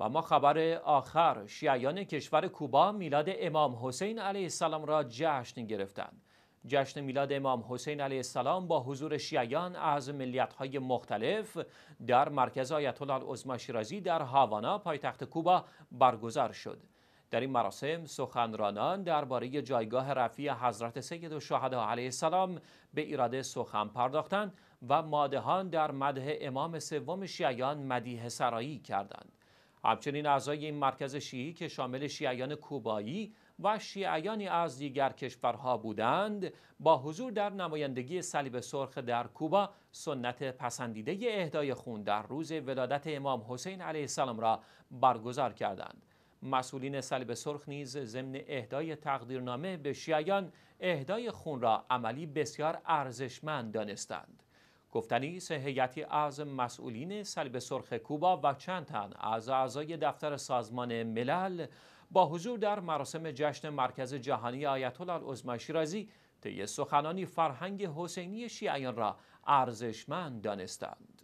و ما خبر آخر شیعیان کشور کوبا میلاد امام حسین علیه السلام را جشن گرفتند جشن میلاد امام حسین علیه السلام با حضور شیعیان از ملیتهای مختلف در مرکز آیت الله العظما شیرازی در هاوانا پایتخت کوبا برگزار شد در این مراسم سخنرانان درباره جایگاه رفیع حضرت سید الشهدا علیه السلام به ایراده سخن پرداختند و مادهان در مده امام سوم شیعیان مدیه سرایی کردند همچنین اعضای این مرکز شیعی که شامل شیعیان کوبایی و شیعیانی از دیگر کشورها بودند با حضور در نمایندگی صلیب سرخ در کوبا سنت پسندیده اهدای خون در روز ولادت امام حسین علیه السلام را برگزار کردند مسئولین صلیب سرخ نیز ضمن اهدای تقدیرنامه به شیعیان اهدای خون را عملی بسیار ارزشمند دانستند گفتنی هیئتی از مسئولین صلیب سرخ کوبا و چند تن از اعضای دفتر سازمان ملل با حضور در مراسم جشن مرکز جهانی آیت الله العظمی شیرازی طی سخنانی فرهنگ حسینی شیعیان را ارزشمند دانستند